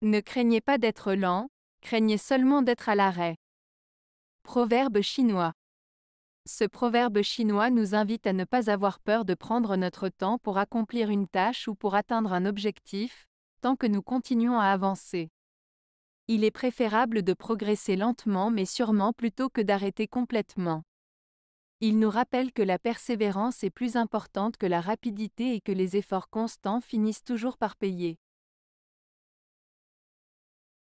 Ne craignez pas d'être lent, craignez seulement d'être à l'arrêt. Proverbe chinois. Ce proverbe chinois nous invite à ne pas avoir peur de prendre notre temps pour accomplir une tâche ou pour atteindre un objectif, tant que nous continuons à avancer. Il est préférable de progresser lentement mais sûrement plutôt que d'arrêter complètement. Il nous rappelle que la persévérance est plus importante que la rapidité et que les efforts constants finissent toujours par payer.